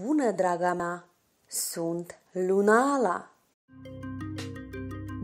bună, draga mea! Sunt Lunala!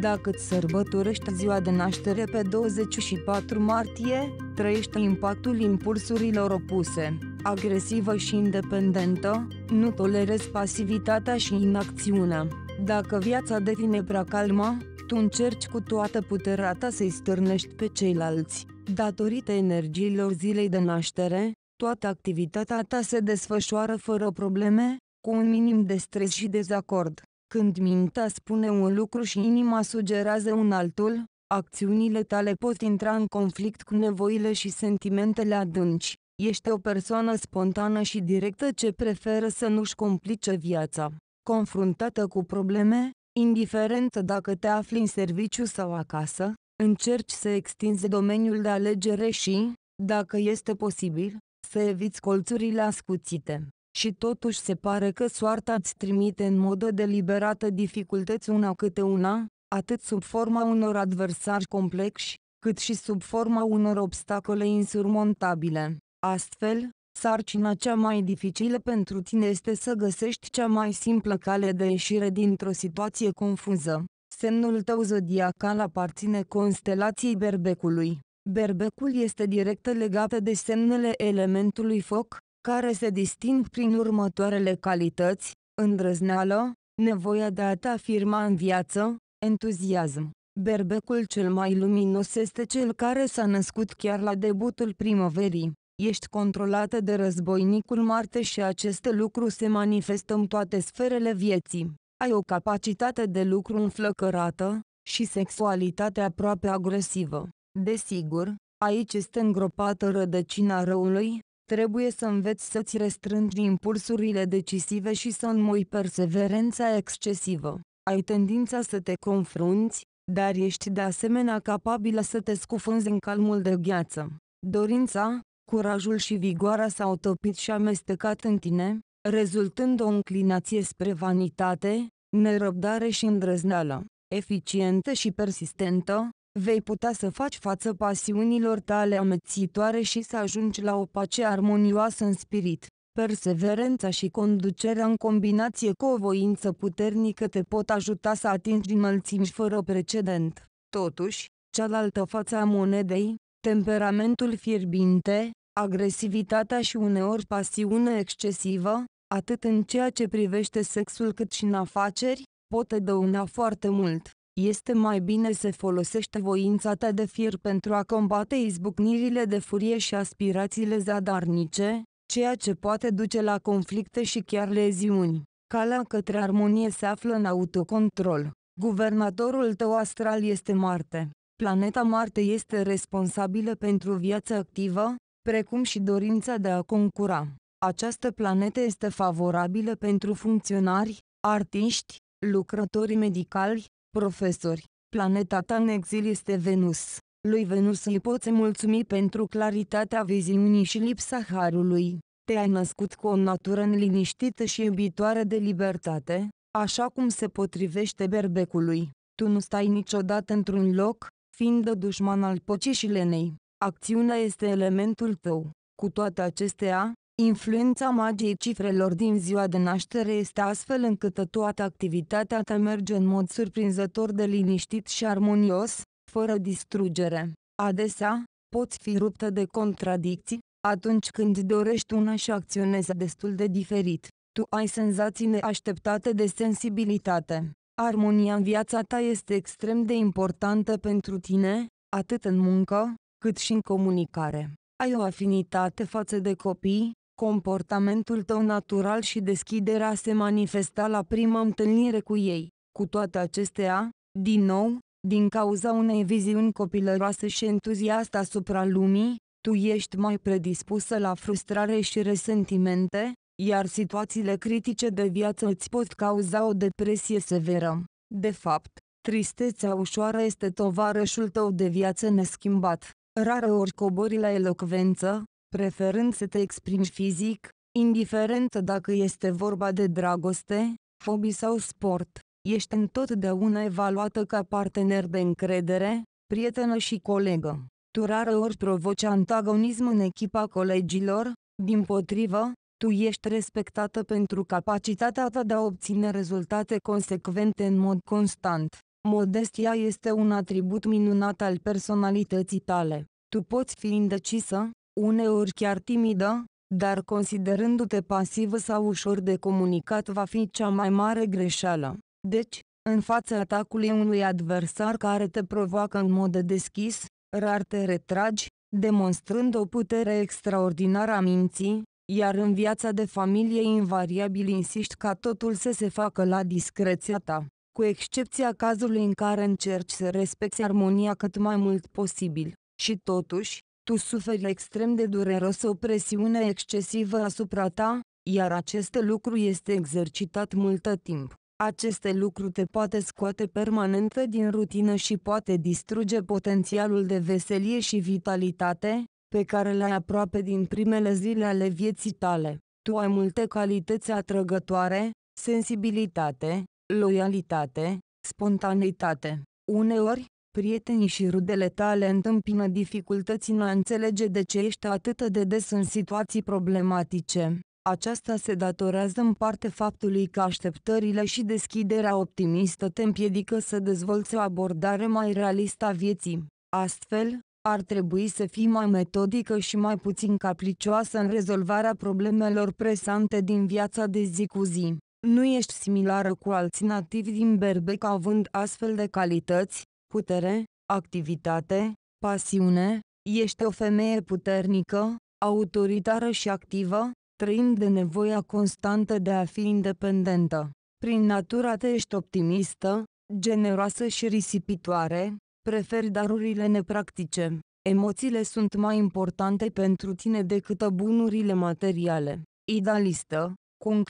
Dacă îți sărbătorești ziua de naștere pe 24 martie, trăiești impactul impulsurilor opuse, agresivă și independentă, nu tolerezi pasivitatea și inacțiunea. Dacă viața devine prea calmă, tu încerci cu toată puterea ta să-i stârnești pe ceilalți. Datorită energiilor zilei de naștere, Toată activitatea ta se desfășoară fără probleme, cu un minim de stres și dezacord. Când mintea spune un lucru și inima sugerează un altul, acțiunile tale pot intra în conflict cu nevoile și sentimentele adânci. Ești o persoană spontană și directă ce preferă să nu-și complice viața. Confruntată cu probleme, indiferent dacă te afli în serviciu sau acasă, încerci să extinzi domeniul de alegere și, dacă este posibil, să eviți colțurile ascuțite. Și totuși se pare că soarta îți trimite în mod deliberată dificultăți una câte una, atât sub forma unor adversari complexi, cât și sub forma unor obstacole insurmontabile. Astfel, sarcina cea mai dificilă pentru tine este să găsești cea mai simplă cale de ieșire dintr-o situație confuză. Semnul tău zodiacal aparține constelației berbecului. Berbecul este direct legată de semnele elementului foc, care se disting prin următoarele calități, îndrăzneală, nevoia de a te afirma în viață, entuziasm. Berbecul cel mai luminos este cel care s-a născut chiar la debutul primăverii. Ești controlată de războinicul Marte și acest lucru se manifestă în toate sferele vieții. Ai o capacitate de lucru înflăcărată și sexualitate aproape agresivă. Desigur, aici este îngropată rădăcina răului, trebuie să înveți să-ți restrângi impulsurile decisive și să înmoi perseverența excesivă. Ai tendința să te confrunți, dar ești de asemenea capabilă să te scufunzi în calmul de gheață. Dorința, curajul și vigoarea s-au topit și amestecat în tine, rezultând o înclinație spre vanitate, nerăbdare și îndrăzneală. Eficientă și persistentă, vei putea să faci față pasiunilor tale amețitoare și să ajungi la o pace armonioasă în spirit. Perseverența și conducerea în combinație cu o voință puternică te pot ajuta să atingi înălțimi fără precedent. Totuși, cealaltă față a monedei, temperamentul fierbinte, agresivitatea și uneori pasiune excesivă, atât în ceea ce privește sexul cât și în afaceri, pot dăuna foarte mult. Este mai bine să folosești voința ta de fier pentru a combate izbucnirile de furie și aspirațiile zadarnice, ceea ce poate duce la conflicte și chiar leziuni. Calea către armonie se află în autocontrol. Guvernatorul tău astral este Marte. Planeta Marte este responsabilă pentru viața activă, precum și dorința de a concura. Această planetă este favorabilă pentru funcționari, artiști, lucrători medicali, Profesori, planeta ta în exil este Venus. Lui Venus îi poți mulțumi pentru claritatea viziunii și lipsa harului. Te-ai născut cu o natură neliniștită și iubitoare de libertate, așa cum se potrivește berbecului. Tu nu stai niciodată într-un loc, fiind dușman al pocii și lenei. Acțiunea este elementul tău. Cu toate acestea, Influența magiei cifrelor din ziua de naștere este astfel încât toată activitatea ta merge în mod surprinzător de liniștit și armonios, fără distrugere. Adesea, poți fi ruptă de contradicții, atunci când dorești una și acționezi destul de diferit. Tu ai senzații neașteptate de sensibilitate. Armonia în viața ta este extrem de importantă pentru tine, atât în muncă, cât și în comunicare. Ai o afinitate față de copii, Comportamentul tău natural și deschiderea se manifesta la prima întâlnire cu ei. Cu toate acestea, din nou, din cauza unei viziuni copilăroase și entuziaste asupra lumii, tu ești mai predispusă la frustrare și resentimente, iar situațiile critice de viață îți pot cauza o depresie severă. De fapt, tristețea ușoară este tovarășul tău de viață neschimbat. Rare ori cobori la elocvență, preferând să te exprimi fizic, indiferent dacă este vorba de dragoste, fobii sau sport, ești întotdeauna evaluată ca partener de încredere, prietenă și colegă. Tu ori provoci antagonism în echipa colegilor, din potrivă, tu ești respectată pentru capacitatea ta de a obține rezultate consecvente în mod constant. Modestia este un atribut minunat al personalității tale. Tu poți fi indecisă, uneori chiar timidă, dar considerându-te pasivă sau ușor de comunicat va fi cea mai mare greșeală. Deci, în fața atacului unui adversar care te provoacă în mod deschis, rar te retragi, demonstrând o putere extraordinară a minții, iar în viața de familie invariabil insiști ca totul să se facă la discreția ta, cu excepția cazului în care încerci să respecti armonia cât mai mult posibil. Și totuși, tu suferi extrem de dureros o presiune excesivă asupra ta, iar acest lucru este exercitat multă timp. Aceste lucru te poate scoate permanentă din rutină și poate distruge potențialul de veselie și vitalitate, pe care le ai aproape din primele zile ale vieții tale. Tu ai multe calități atrăgătoare, sensibilitate, loialitate, spontaneitate. Uneori, prietenii și rudele tale întâmpină dificultăți în a înțelege de ce ești atât de des în situații problematice. Aceasta se datorează în parte faptului că așteptările și deschiderea optimistă te împiedică să dezvolți o abordare mai realistă a vieții. Astfel, ar trebui să fii mai metodică și mai puțin capricioasă în rezolvarea problemelor presante din viața de zi cu zi. Nu ești similară cu alți nativi din Berbec având astfel de calități, putere, activitate, pasiune, ești o femeie puternică, autoritară și activă, trăind de nevoia constantă de a fi independentă. Prin natura te ești optimistă, generoasă și risipitoare, preferi darurile nepractice. Emoțiile sunt mai importante pentru tine decât bunurile materiale. Idealistă, cu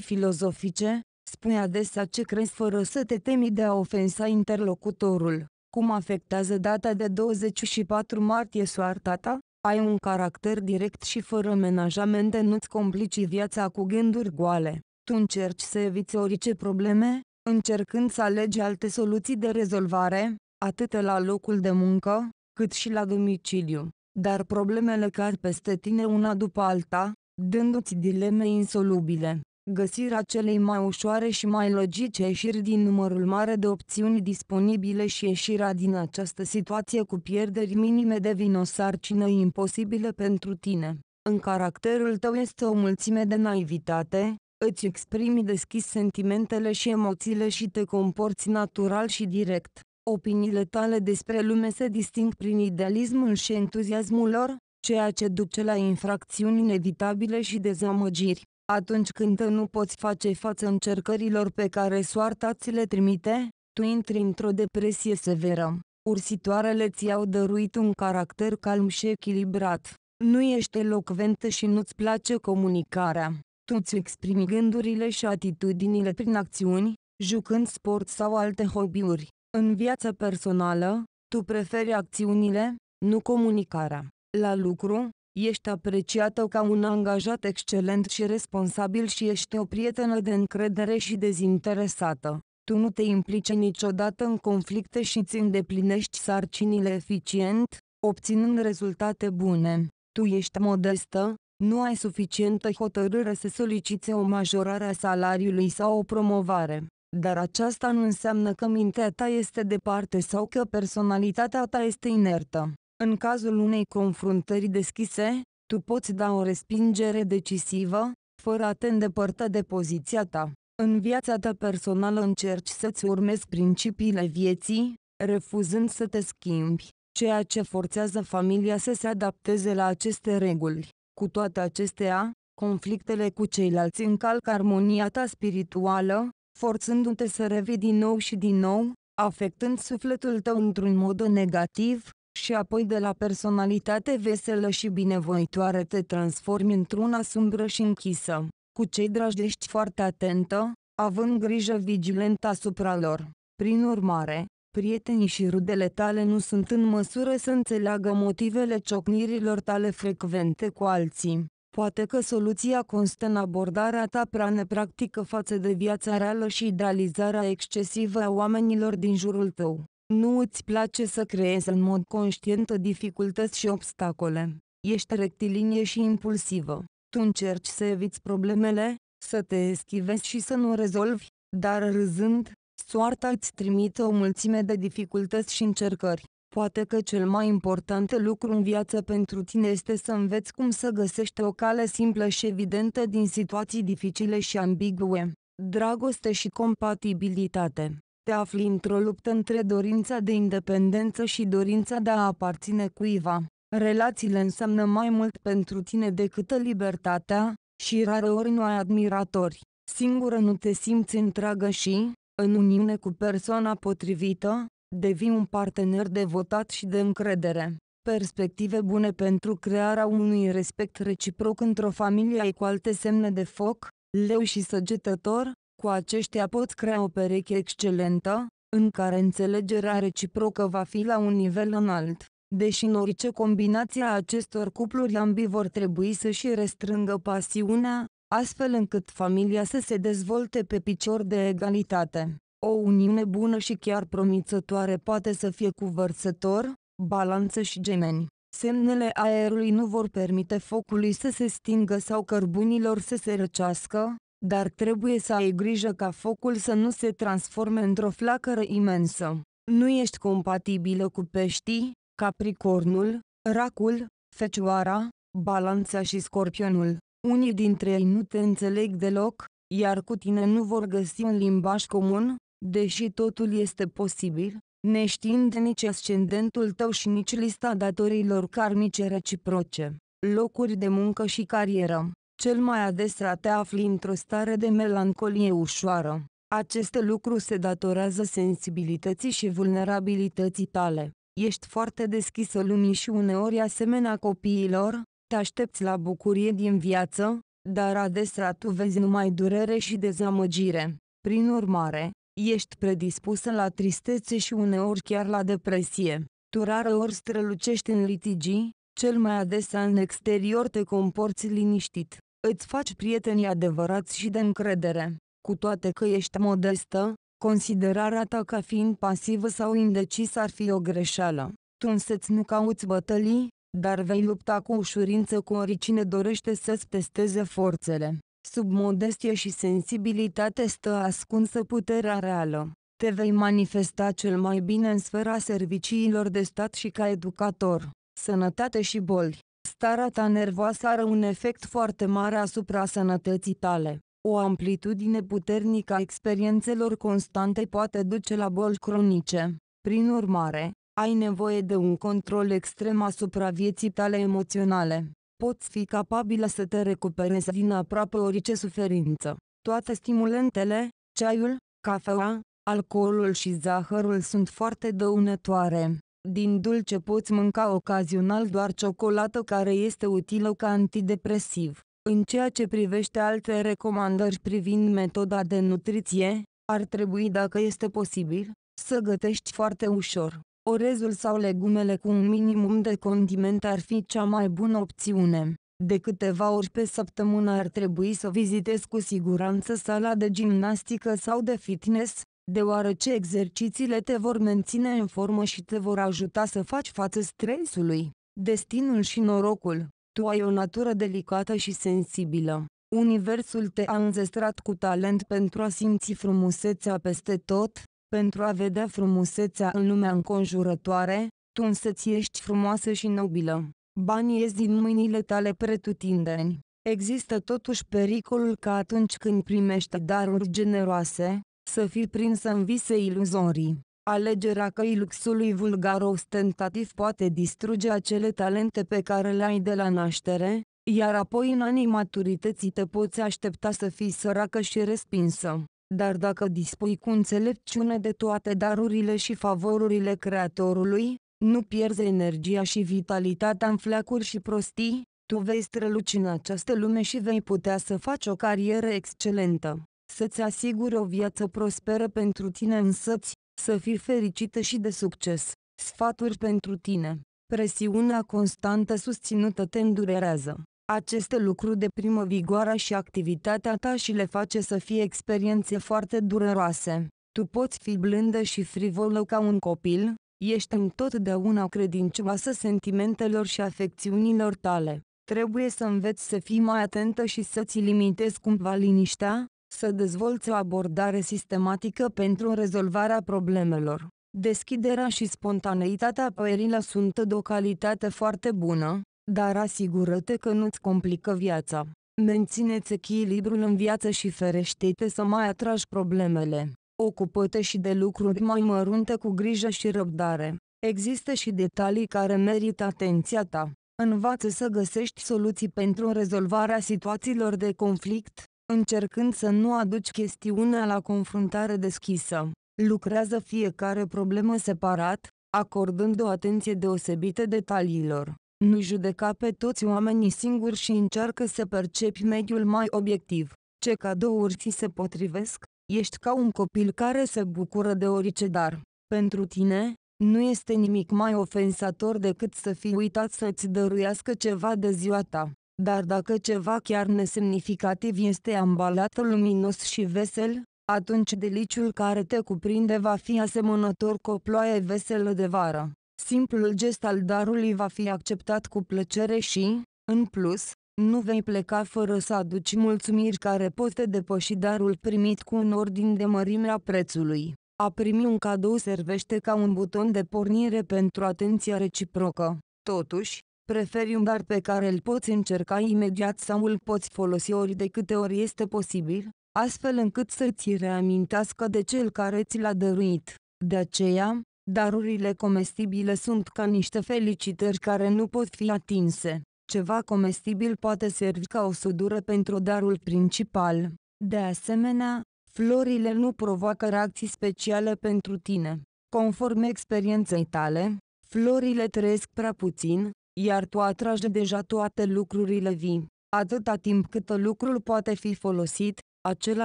filozofice, Spune adesea ce crezi fără să te temi de a ofensa interlocutorul. Cum afectează data de 24 martie soarta ta? Ai un caracter direct și fără menajamente nu-ți complici viața cu gânduri goale. Tu încerci să eviți orice probleme, încercând să alegi alte soluții de rezolvare, atât la locul de muncă, cât și la domiciliu. Dar problemele car peste tine una după alta, dându-ți dileme insolubile. Găsirea celei mai ușoare și mai logice ieșiri din numărul mare de opțiuni disponibile și ieșirea din această situație cu pierderi minime devin o sarcină imposibilă pentru tine. În caracterul tău este o mulțime de naivitate, îți exprimi deschis sentimentele și emoțiile și te comporți natural și direct. Opiniile tale despre lume se disting prin idealismul și entuziasmul lor, ceea ce duce la infracțiuni inevitabile și dezamăgiri. Atunci când nu poți face față încercărilor pe care soarta ți le trimite, tu intri într-o depresie severă. Ursitoarele ți-au dăruit un caracter calm și echilibrat. Nu ești elocventă și nu-ți place comunicarea. Tu îți exprimi gândurile și atitudinile prin acțiuni, jucând sport sau alte hobby-uri. În viața personală, tu preferi acțiunile, nu comunicarea. La lucru, Ești apreciată ca un angajat excelent și responsabil și ești o prietenă de încredere și dezinteresată. Tu nu te implici niciodată în conflicte și îți îndeplinești sarcinile eficient, obținând rezultate bune. Tu ești modestă, nu ai suficientă hotărâre să solicite o majorare a salariului sau o promovare. Dar aceasta nu înseamnă că mintea ta este departe sau că personalitatea ta este inertă. În cazul unei confruntări deschise, tu poți da o respingere decisivă, fără a te îndepărta de poziția ta. În viața ta personală încerci să-ți urmezi principiile vieții, refuzând să te schimbi, ceea ce forțează familia să se adapteze la aceste reguli. Cu toate acestea, conflictele cu ceilalți încalcă armonia ta spirituală, forțându-te să revii din nou și din nou, afectând sufletul tău într-un mod negativ, și apoi de la personalitate veselă și binevoitoare te transformi într-una sumbră și închisă. Cu cei dragi ești foarte atentă, având grijă vigilentă asupra lor. Prin urmare, prietenii și rudele tale nu sunt în măsură să înțeleagă motivele ciocnirilor tale frecvente cu alții. Poate că soluția constă în abordarea ta prea nepractică față de viața reală și idealizarea excesivă a oamenilor din jurul tău. Nu îți place să creezi în mod conștient dificultăți și obstacole. Ești rectilinie și impulsivă. Tu încerci să eviți problemele, să te eschivezi și să nu rezolvi, dar râzând, soarta îți trimite o mulțime de dificultăți și încercări. Poate că cel mai important lucru în viață pentru tine este să înveți cum să găsești o cale simplă și evidentă din situații dificile și ambigue. Dragoste și compatibilitate te afli într-o luptă între dorința de independență și dorința de a aparține cuiva. Relațiile înseamnă mai mult pentru tine decât libertatea, și ori nu ai admiratori. Singură nu te simți întreagă și, în uniune cu persoana potrivită, devii un partener devotat și de încredere. Perspective bune pentru crearea unui respect reciproc într-o familie ai cu alte semne de foc, leu și săgetător, cu aceștia pot crea o pereche excelentă, în care înțelegerea reciprocă va fi la un nivel înalt. Deși în orice combinație a acestor cupluri ambii vor trebui să și restrângă pasiunea, astfel încât familia să se dezvolte pe picior de egalitate. O uniune bună și chiar promițătoare poate să fie cu vărsător, balanță și gemeni. Semnele aerului nu vor permite focului să se stingă sau cărbunilor să se răcească, dar trebuie să ai grijă ca focul să nu se transforme într-o flacără imensă. Nu ești compatibilă cu peștii, capricornul, racul, fecioara, balanța și scorpionul. Unii dintre ei nu te înțeleg deloc, iar cu tine nu vor găsi un limbaj comun, deși totul este posibil, neștiind nici ascendentul tău și nici lista datorilor karmice reciproce, locuri de muncă și carieră. Cel mai adesea te afli într-o stare de melancolie ușoară. Aceste lucruri se datorează sensibilității și vulnerabilității tale. Ești foarte deschisă lumii și uneori asemenea copiilor, te aștepți la bucurie din viață, dar adesea tu vezi numai durere și dezamăgire. Prin urmare, ești predispusă la tristețe și uneori chiar la depresie. Tu rară ori strălucești în litigii, cel mai adesea în exterior te comporți liniștit. Îți faci prietenii adevărați și de încredere. Cu toate că ești modestă, considerarea ta ca fiind pasivă sau indecis ar fi o greșeală. Tu însă-ți nu cauți bătălii, dar vei lupta cu ușurință cu oricine dorește să-ți testeze forțele. Sub modestie și sensibilitate stă ascunsă puterea reală. Te vei manifesta cel mai bine în sfera serviciilor de stat și ca educator. Sănătate și boli. Starea ta nervoasă are un efect foarte mare asupra sănătății tale. O amplitudine puternică a experiențelor constante poate duce la boli cronice. Prin urmare, ai nevoie de un control extrem asupra vieții tale emoționale. Poți fi capabilă să te recuperezi din aproape orice suferință. Toate stimulentele, ceaiul, cafeaua, alcoolul și zahărul sunt foarte dăunătoare. Din dulce poți mânca ocazional doar ciocolată care este utilă ca antidepresiv. În ceea ce privește alte recomandări privind metoda de nutriție, ar trebui dacă este posibil, să gătești foarte ușor. Orezul sau legumele cu un minimum de condiment ar fi cea mai bună opțiune. De câteva ori pe săptămână ar trebui să vizitezi cu siguranță sala de gimnastică sau de fitness, deoarece exercițiile te vor menține în formă și te vor ajuta să faci față stresului, destinul și norocul. Tu ai o natură delicată și sensibilă. Universul te-a înzestrat cu talent pentru a simți frumusețea peste tot, pentru a vedea frumusețea în lumea înconjurătoare, tu ți ești frumoasă și nobilă. Banii ies din mâinile tale pretutindeni. Există totuși pericolul că atunci când primești daruri generoase, să fii prins în vise iluzorii. Alegerea căi luxului vulgar ostentativ poate distruge acele talente pe care le ai de la naștere, iar apoi în anii maturității te poți aștepta să fii săracă și respinsă. Dar dacă dispui cu înțelepciune de toate darurile și favorurile Creatorului, nu pierzi energia și vitalitatea în fleacuri și prostii, tu vei străluci în această lume și vei putea să faci o carieră excelentă să-ți asiguri o viață prosperă pentru tine însăți, să fii fericită și de succes. Sfaturi pentru tine. Presiunea constantă susținută te îndurerează. Aceste lucruri deprimă vigoarea și activitatea ta și le face să fie experiențe foarte dureroase. Tu poți fi blândă și frivolă ca un copil, ești întotdeauna credincioasă sentimentelor și afecțiunilor tale. Trebuie să înveți să fii mai atentă și să-ți limitezi cumva liniștea, să dezvolți o abordare sistematică pentru rezolvarea problemelor. Deschiderea și spontaneitatea puerilă sunt de o calitate foarte bună, dar asigură-te că nu-ți complică viața. Mențineți echilibrul în viață și ferește-te să mai atragi problemele. Ocupă-te și de lucruri mai mărunte cu grijă și răbdare. Există și detalii care merită atenția ta. Învață să găsești soluții pentru rezolvarea situațiilor de conflict, încercând să nu aduci chestiunea la confruntare deschisă. Lucrează fiecare problemă separat, acordând o atenție deosebită detaliilor. Nu judeca pe toți oamenii singuri și încearcă să percepi mediul mai obiectiv. Ce cadouri ți se potrivesc? Ești ca un copil care se bucură de orice dar. Pentru tine, nu este nimic mai ofensator decât să fii uitat să-ți dăruiască ceva de ziua ta. Dar dacă ceva chiar nesemnificativ este ambalat luminos și vesel, atunci deliciul care te cuprinde va fi asemănător cu o ploaie veselă de vară. Simplul gest al darului va fi acceptat cu plăcere și, în plus, nu vei pleca fără să aduci mulțumiri care pot te depăși darul primit cu un ordin de mărime a prețului. A primi un cadou servește ca un buton de pornire pentru atenția reciprocă. Totuși, Preferi un dar pe care îl poți încerca imediat sau îl poți folosi ori de câte ori este posibil, astfel încât să ți reamintească de cel care ți l-a dăruit. De aceea, darurile comestibile sunt ca niște felicitări care nu pot fi atinse. Ceva comestibil poate servi ca o sudură pentru darul principal. De asemenea, florile nu provoacă reacții speciale pentru tine. Conform experienței tale, florile trăiesc prea puțin, iar tu atragi deja toate lucrurile vii. Atâta timp cât lucrul poate fi folosit, acela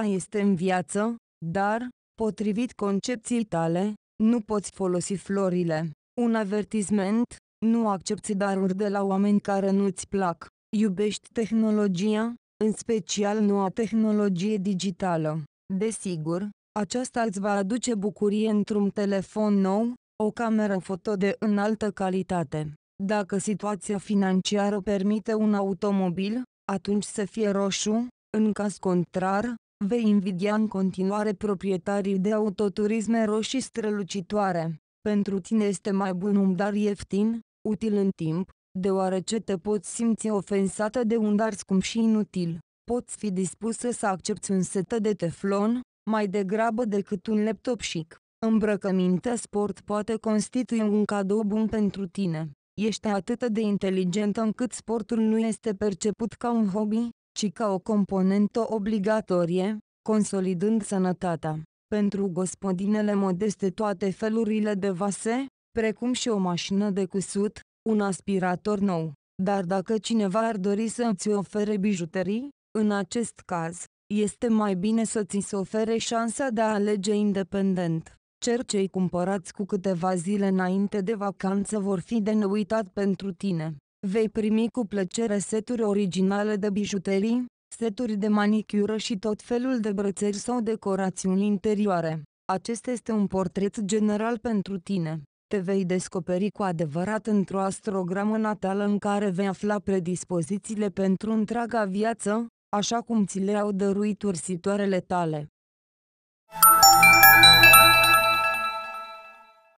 este în viață, dar, potrivit concepției tale, nu poți folosi florile. Un avertisment, nu accepti daruri de la oameni care nu-ți plac. Iubești tehnologia, în special noua tehnologie digitală. Desigur, aceasta îți va aduce bucurie într-un telefon nou, o cameră foto de înaltă calitate dacă situația financiară permite un automobil, atunci să fie roșu, în caz contrar, vei invidia în continuare proprietarii de autoturisme roșii strălucitoare. Pentru tine este mai bun un dar ieftin, util în timp, deoarece te poți simți ofensată de un dar scump și inutil. Poți fi dispusă să accepti un set de teflon, mai degrabă decât un laptop chic. Îmbrăcămintea sport poate constitui un cadou bun pentru tine. Ești atât de inteligentă încât sportul nu este perceput ca un hobby, ci ca o componentă obligatorie, consolidând sănătatea. Pentru gospodinele modeste toate felurile de vase, precum și o mașină de cusut, un aspirator nou. Dar dacă cineva ar dori să îți ofere bijuterii, în acest caz, este mai bine să ți se ofere șansa de a alege independent. Cer cei cumpărați cu câteva zile înainte de vacanță vor fi de neuitat pentru tine. Vei primi cu plăcere seturi originale de bijuterii, seturi de manicură și tot felul de brățări sau decorațiuni interioare. Acesta este un portret general pentru tine. Te vei descoperi cu adevărat într-o astrogramă natală în care vei afla predispozițiile pentru întreaga viață, așa cum ți le-au dăruit ursitoarele tale.